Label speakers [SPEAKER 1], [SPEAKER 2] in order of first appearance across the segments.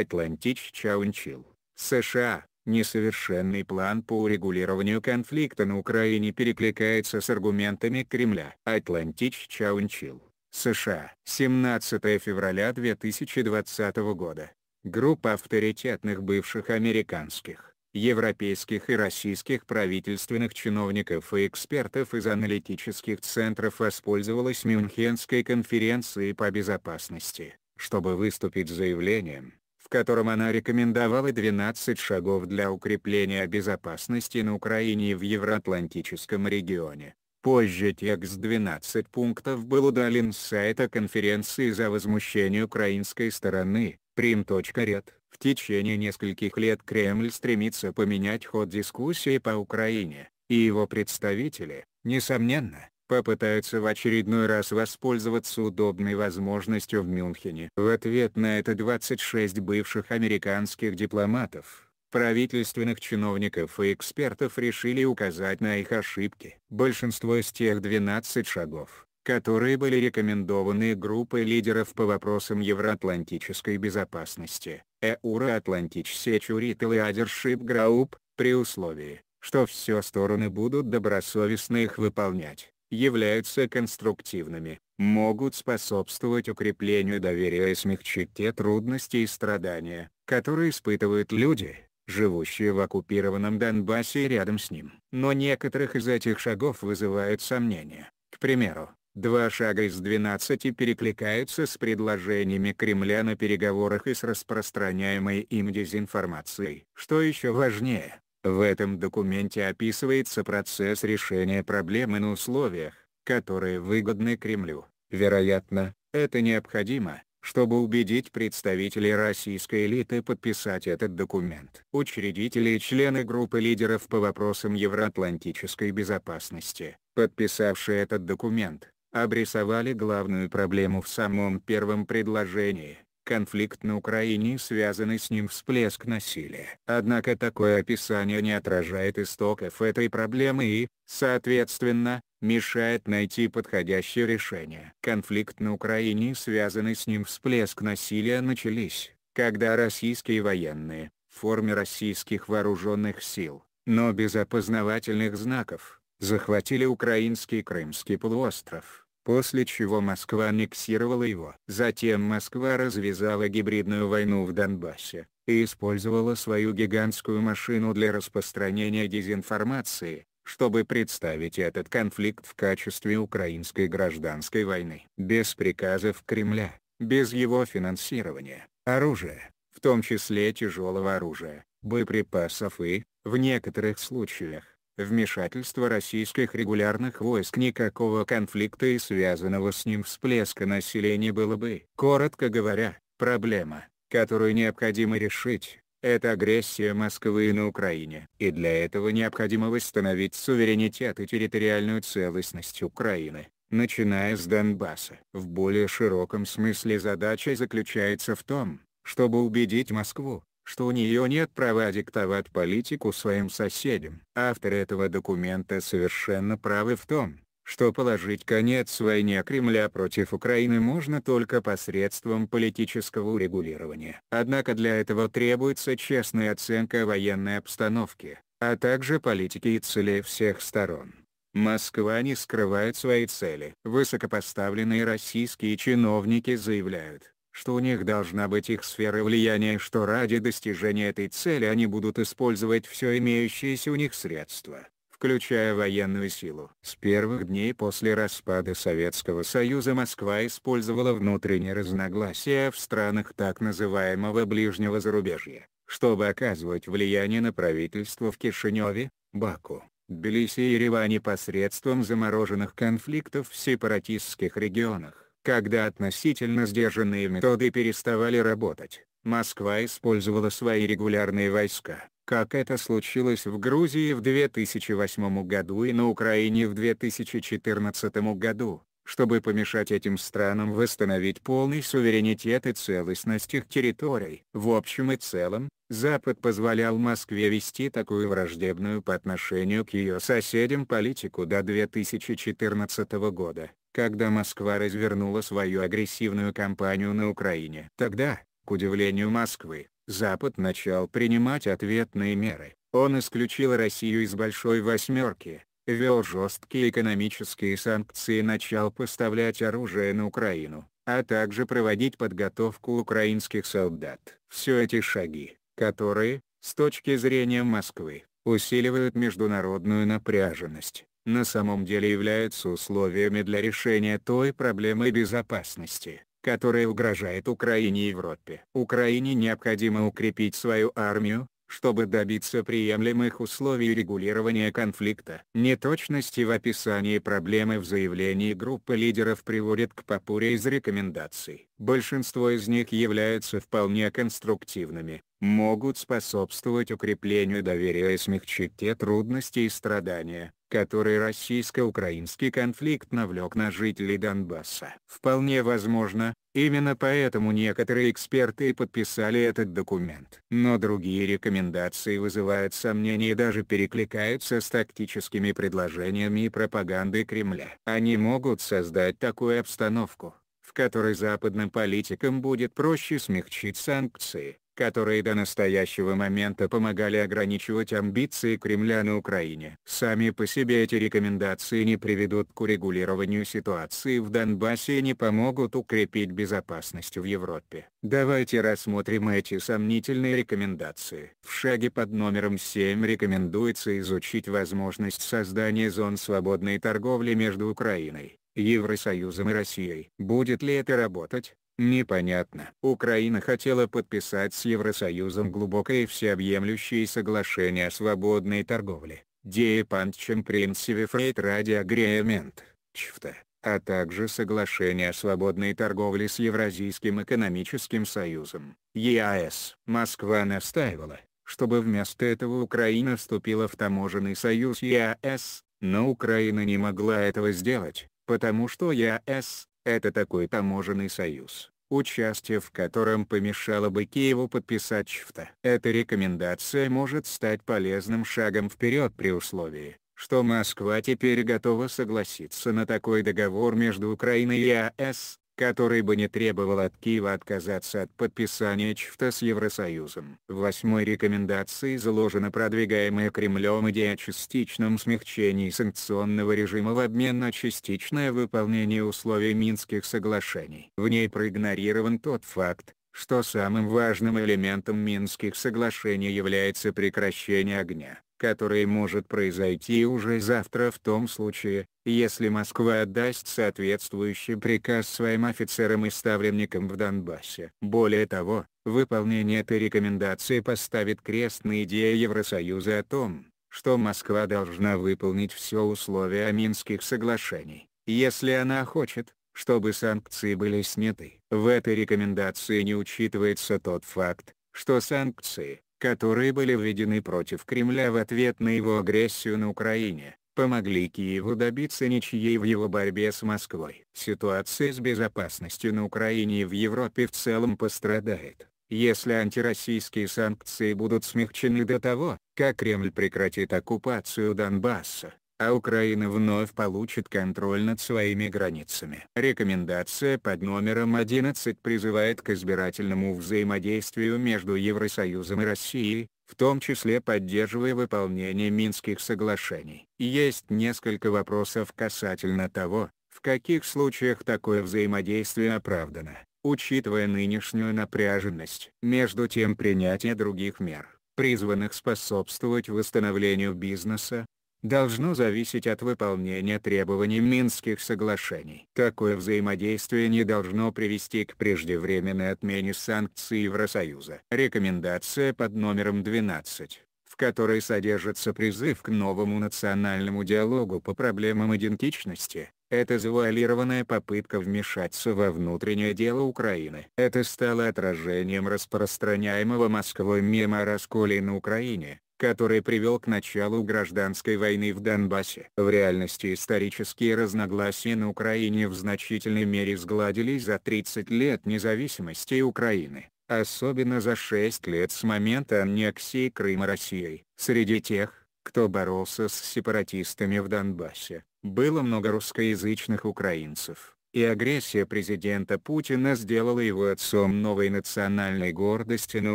[SPEAKER 1] Атлантич Чаунчил, США, несовершенный план по урегулированию конфликта на Украине перекликается с аргументами Кремля. Атлантич Чаунчил, США. 17 февраля 2020 года. Группа авторитетных бывших американских, европейских и российских правительственных чиновников и экспертов из аналитических центров воспользовалась Мюнхенской конференцией по безопасности, чтобы выступить с заявлением, котором она рекомендовала 12 шагов для укрепления безопасности на Украине и в Евроатлантическом регионе. Позже текст 12 пунктов был удален с сайта конференции за возмущение украинской стороны, prim.red. В течение нескольких лет Кремль стремится поменять ход дискуссии по Украине, и его представители, несомненно, попытаются в очередной раз воспользоваться удобной возможностью в Мюнхене. В ответ на это 26 бывших американских дипломатов, правительственных чиновников и экспертов решили указать на их ошибки. Большинство из тех 12 шагов, которые были рекомендованы группой лидеров по вопросам евроатлантической безопасности, euro Security Leadership Group, при условии, что все стороны будут добросовестно их выполнять являются конструктивными, могут способствовать укреплению доверия и смягчить те трудности и страдания, которые испытывают люди, живущие в оккупированном Донбассе и рядом с ним. Но некоторых из этих шагов вызывают сомнения. К примеру, два шага из 12 перекликаются с предложениями Кремля на переговорах и с распространяемой им дезинформацией. Что еще важнее, в этом документе описывается процесс решения проблемы на условиях, которые выгодны Кремлю. Вероятно, это необходимо, чтобы убедить представителей российской элиты подписать этот документ. Учредители и члены группы лидеров по вопросам евроатлантической безопасности, подписавшие этот документ, обрисовали главную проблему в самом первом предложении. Конфликт на Украине и связанный с ним всплеск насилия. Однако такое описание не отражает истоков этой проблемы и, соответственно, мешает найти подходящее решение. Конфликт на Украине и связанный с ним всплеск насилия начались, когда российские военные, в форме российских вооруженных сил, но без опознавательных знаков, захватили украинский Крымский полуостров после чего Москва аннексировала его. Затем Москва развязала гибридную войну в Донбассе, и использовала свою гигантскую машину для распространения дезинформации, чтобы представить этот конфликт в качестве украинской гражданской войны. Без приказов Кремля, без его финансирования, оружия, в том числе тяжелого оружия, боеприпасов и, в некоторых случаях, Вмешательства российских регулярных войск никакого конфликта и связанного с ним всплеска населения было бы. Коротко говоря, проблема, которую необходимо решить, это агрессия Москвы на Украине. И для этого необходимо восстановить суверенитет и территориальную целостность Украины, начиная с Донбасса. В более широком смысле задача заключается в том, чтобы убедить Москву, что у нее нет права диктовать политику своим соседям. Авторы этого документа совершенно правы в том, что положить конец войне Кремля против Украины можно только посредством политического урегулирования. Однако для этого требуется честная оценка военной обстановки, а также политики и целей всех сторон. Москва не скрывает свои цели. Высокопоставленные российские чиновники заявляют, что у них должна быть их сфера влияния и что ради достижения этой цели они будут использовать все имеющиеся у них средства, включая военную силу. С первых дней после распада Советского Союза Москва использовала внутренние разногласия в странах так называемого ближнего зарубежья, чтобы оказывать влияние на правительство в Кишиневе, Баку, Тбилиси и Ереване посредством замороженных конфликтов в сепаратистских регионах. Когда относительно сдержанные методы переставали работать, Москва использовала свои регулярные войска, как это случилось в Грузии в 2008 году и на Украине в 2014 году, чтобы помешать этим странам восстановить полный суверенитет и целостность их территорий. В общем и целом, Запад позволял Москве вести такую враждебную по отношению к ее соседям политику до 2014 года когда Москва развернула свою агрессивную кампанию на Украине. Тогда, к удивлению Москвы, Запад начал принимать ответные меры. Он исключил Россию из «Большой восьмерки», ввел жесткие экономические санкции и начал поставлять оружие на Украину, а также проводить подготовку украинских солдат. Все эти шаги, которые, с точки зрения Москвы, усиливают международную напряженность на самом деле являются условиями для решения той проблемы безопасности, которая угрожает Украине и Европе. Украине необходимо укрепить свою армию, чтобы добиться приемлемых условий регулирования конфликта. Неточности в описании проблемы в заявлении группы лидеров приводят к попуре из рекомендаций. Большинство из них являются вполне конструктивными, могут способствовать укреплению доверия и смягчить те трудности и страдания, который российско-украинский конфликт навлек на жителей Донбасса. Вполне возможно, именно поэтому некоторые эксперты подписали этот документ. Но другие рекомендации вызывают сомнения и даже перекликаются с тактическими предложениями и пропагандой Кремля. Они могут создать такую обстановку, в которой западным политикам будет проще смягчить санкции, которые до настоящего момента помогали ограничивать амбиции Кремля на Украине. Сами по себе эти рекомендации не приведут к урегулированию ситуации в Донбассе и не помогут укрепить безопасность в Европе. Давайте рассмотрим эти сомнительные рекомендации. В шаге под номером 7 рекомендуется изучить возможность создания зон свободной торговли между Украиной, Евросоюзом и Россией. Будет ли это работать, Непонятно. Украина хотела подписать с Евросоюзом глубокое и всеобъемлющее соглашение о свободной торговле, Деепантчем принципе Фрейд ради агреемент, ЧФТА, а также соглашение о свободной торговле с Евразийским экономическим союзом, ЕАС. Москва настаивала, чтобы вместо этого Украина вступила в таможенный союз ЕАС, но Украина не могла этого сделать, потому что ЕАС это такой таможенный союз, участие в котором помешало бы Киеву подписать ЧФТА. Эта рекомендация может стать полезным шагом вперед при условии, что Москва теперь готова согласиться на такой договор между Украиной и АЭС, который бы не требовал от Киева отказаться от подписания ЧФТа с Евросоюзом. В восьмой рекомендации заложена продвигаемая Кремлем идея о частичном смягчении санкционного режима в обмен на частичное выполнение условий Минских соглашений. В ней проигнорирован тот факт, что самым важным элементом Минских соглашений является прекращение огня который может произойти уже завтра в том случае, если Москва отдаст соответствующий приказ своим офицерам и ставленникам в Донбассе. Более того, выполнение этой рекомендации поставит крест на идее Евросоюза о том, что Москва должна выполнить все условия Минских соглашений, если она хочет, чтобы санкции были сняты. В этой рекомендации не учитывается тот факт, что санкции, которые были введены против Кремля в ответ на его агрессию на Украине, помогли Киеву добиться ничьей в его борьбе с Москвой. Ситуация с безопасностью на Украине и в Европе в целом пострадает, если антироссийские санкции будут смягчены до того, как Кремль прекратит оккупацию Донбасса а Украина вновь получит контроль над своими границами. Рекомендация под номером 11 призывает к избирательному взаимодействию между Евросоюзом и Россией, в том числе поддерживая выполнение Минских соглашений. Есть несколько вопросов касательно того, в каких случаях такое взаимодействие оправдано, учитывая нынешнюю напряженность. Между тем принятие других мер, призванных способствовать восстановлению бизнеса, должно зависеть от выполнения требований Минских соглашений. Такое взаимодействие не должно привести к преждевременной отмене санкций Евросоюза. Рекомендация под номером 12 в которой содержится призыв к новому национальному диалогу по проблемам идентичности, это завуалированная попытка вмешаться во внутреннее дело Украины. Это стало отражением распространяемого Москвой мема о расколе на Украине, который привел к началу гражданской войны в Донбассе. В реальности исторические разногласия на Украине в значительной мере сгладились за 30 лет независимости Украины, особенно за 6 лет с момента аннексии Крыма Россией. Среди тех, кто боролся с сепаратистами в Донбассе, было много русскоязычных украинцев и агрессия президента Путина сделала его отцом новой национальной гордости на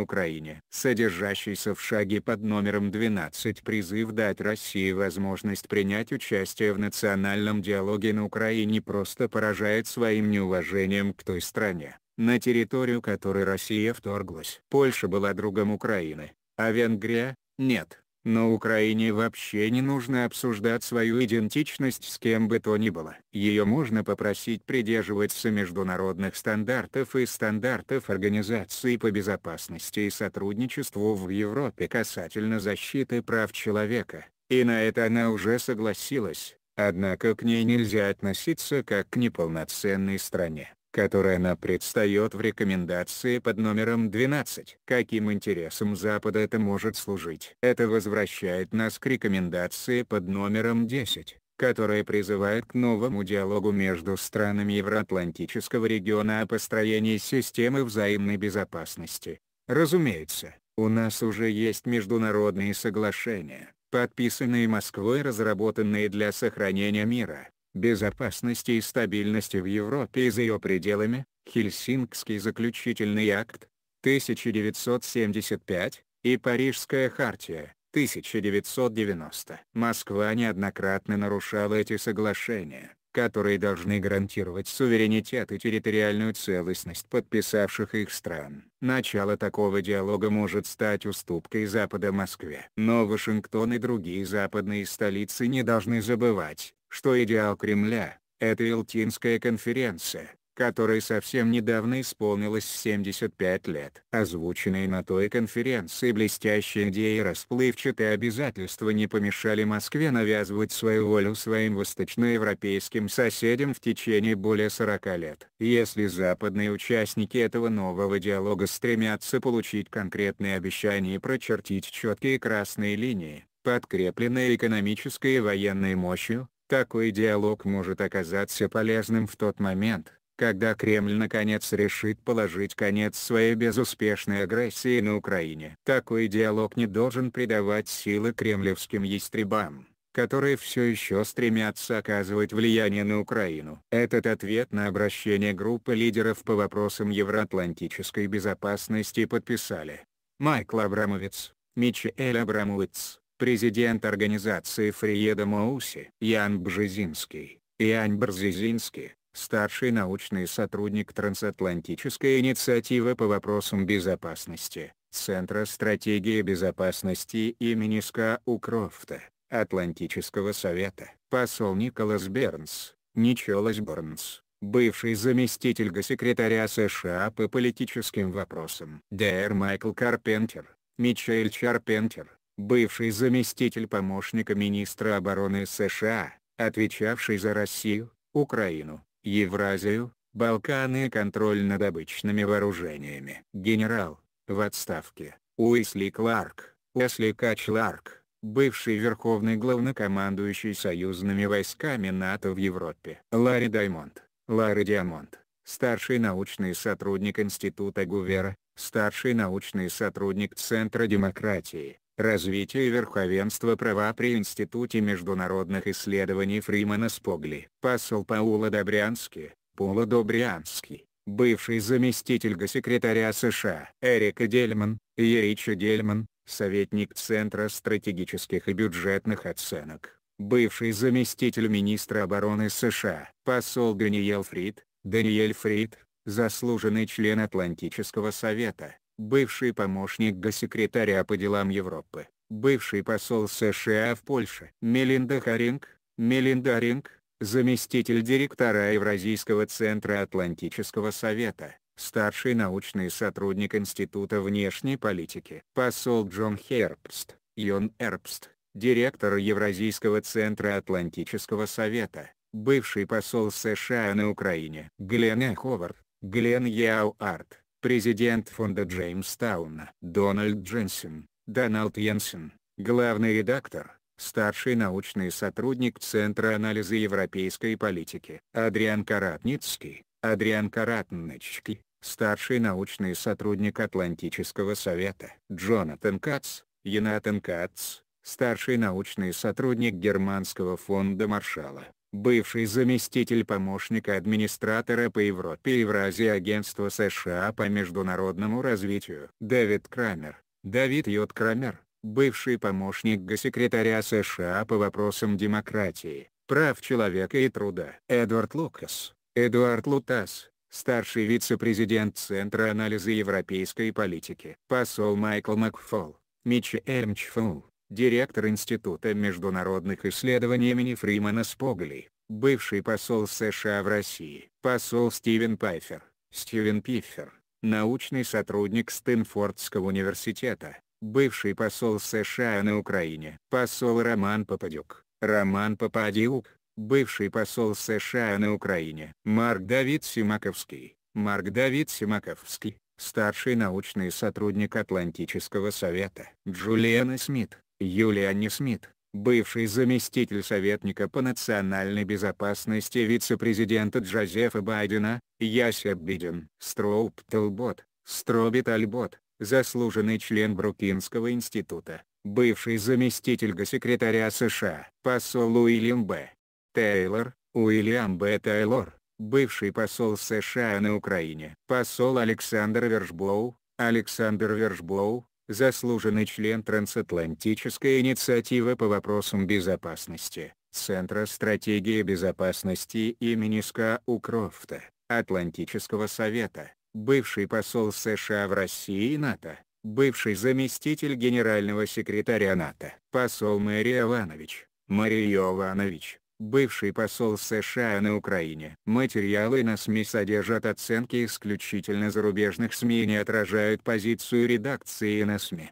[SPEAKER 1] Украине. Содержащийся в шаге под номером 12 призыв дать России возможность принять участие в национальном диалоге на Украине просто поражает своим неуважением к той стране, на территорию которой Россия вторглась. Польша была другом Украины, а Венгрия – нет. Но Украине вообще не нужно обсуждать свою идентичность с кем бы то ни было. Ее можно попросить придерживаться международных стандартов и стандартов Организации по безопасности и сотрудничеству в Европе касательно защиты прав человека, и на это она уже согласилась, однако к ней нельзя относиться как к неполноценной стране которой она предстает в рекомендации под номером 12. Каким интересам Запада это может служить? Это возвращает нас к рекомендации под номером 10 которая призывает к новому диалогу между странами Евроатлантического региона о построении системы взаимной безопасности. Разумеется, у нас уже есть международные соглашения, подписанные Москвой и разработанные для сохранения мира безопасности и стабильности в Европе и за ее пределами, Хельсинкский заключительный акт, 1975, и Парижская хартия, 1990. Москва неоднократно нарушала эти соглашения, которые должны гарантировать суверенитет и территориальную целостность подписавших их стран. Начало такого диалога может стать уступкой Запада Москве. Но Вашингтон и другие западные столицы не должны забывать, что идеал Кремля – это Елтинская конференция, которой совсем недавно исполнилось 75 лет. Озвученные на той конференции блестящие идеи и расплывчатые обязательства не помешали Москве навязывать свою волю своим восточноевропейским соседям в течение более 40 лет. Если западные участники этого нового диалога стремятся получить конкретные обещания и прочертить четкие красные линии, подкрепленные экономической и военной мощью, такой диалог может оказаться полезным в тот момент, когда Кремль наконец решит положить конец своей безуспешной агрессии на Украине. Такой диалог не должен придавать силы кремлевским ястребам, которые все еще стремятся оказывать влияние на Украину. Этот ответ на обращение группы лидеров по вопросам евроатлантической безопасности подписали Майкл Абрамовец, Мичиэль Абрамовец, президент организации Фриеда Моуси. Ян Бжезинский, Ян Бжезинский, старший научный сотрудник Трансатлантической инициативы по вопросам безопасности, Центра стратегии безопасности имени Ска Укрофта, Атлантического совета, посол Николас Бернс, Ничолас Бернс, бывший заместитель госсекретаря США по политическим вопросам, Дэр Майкл Карпентер, Мичель Чарпентер, бывший заместитель помощника министра обороны США, отвечавший за Россию, Украину, Евразию, Балканы и контроль над обычными вооружениями. Генерал, в отставке, Уисли Кларк, Уэсли Качларк, бывший верховный главнокомандующий союзными войсками НАТО в Европе. Ларри Даймонд, Ларри Диамонд, старший научный сотрудник Института Гувера, старший научный сотрудник Центра демократии, Развитие верховенства права при Институте международных исследований Фримена Спогли. Посол Паула Добрянский, Паула Добрянский, бывший заместитель госсекретаря США. Эрика Дельман, Ерича Дельман, советник Центра стратегических и бюджетных оценок, бывший заместитель министра обороны США. Посол Даниэль Фрид, Даниэль Фрид, заслуженный член Атлантического совета, бывший помощник госсекретаря по делам Европы, бывший посол США в Польше. Мелинда Харинг, Мелинда Харинг, заместитель директора Евразийского центра Атлантического совета, старший научный сотрудник Института внешней политики. Посол Джон Херпст, Йон Эрбст, директор Евразийского центра Атлантического совета, бывший посол США на Украине. Глен Ховард, Глен Яуарт, президент фонда Джеймстауна. Дональд Дженсен, Дональд Йенсен, главный редактор, старший научный сотрудник Центра анализа европейской политики. Адриан Каратницкий, Адриан Каратнычки, старший научный сотрудник Атлантического совета. Джонатан Кац, Янатан Кац, старший научный сотрудник Германского фонда Маршала бывший заместитель помощника администратора по Европе и Евразии Агентства США по международному развитию. Дэвид Крамер, Давид Йод Крамер, бывший помощник госсекретаря США по вопросам демократии, прав человека и труда. Эдвард Лукас, Эдуард Лутас, старший вице-президент Центра анализа европейской политики. Посол Майкл Макфол, Мичи Эмчфул, директор Института международных исследований имени Фримена Спогли, бывший посол США в России, посол Стивен Пайфер, Стивен Пиффер, научный сотрудник Стэнфордского университета, бывший посол США на Украине, посол Роман Попадюк, Роман Попадюк, бывший посол США на Украине, Марк Давид Симаковский, Марк Давид Симаковский, старший научный сотрудник Атлантического совета, Джулиана Смит, Юлианни Смит, бывший заместитель советника по национальной безопасности вице-президента Джозефа Байдена, Ясеб Биден. Строуп Талбот, Строби Тальбот, заслуженный член Брукинского института, бывший заместитель госсекретаря США, посол Уильям Б. Тейлор, Уильям Б. Тейлор, бывший посол США на Украине, посол Александр Вершблоу, Александр Вершблоу, заслуженный член Трансатлантической инициативы по вопросам безопасности, Центра стратегии безопасности имени Ска Укрофта, Атлантического совета, бывший посол США в России и НАТО, бывший заместитель генерального секретаря НАТО, посол Мэри Иванович, Мария Иванович, бывший посол США на Украине. Материалы на СМИ содержат оценки исключительно зарубежных СМИ и не отражают позицию редакции на СМИ.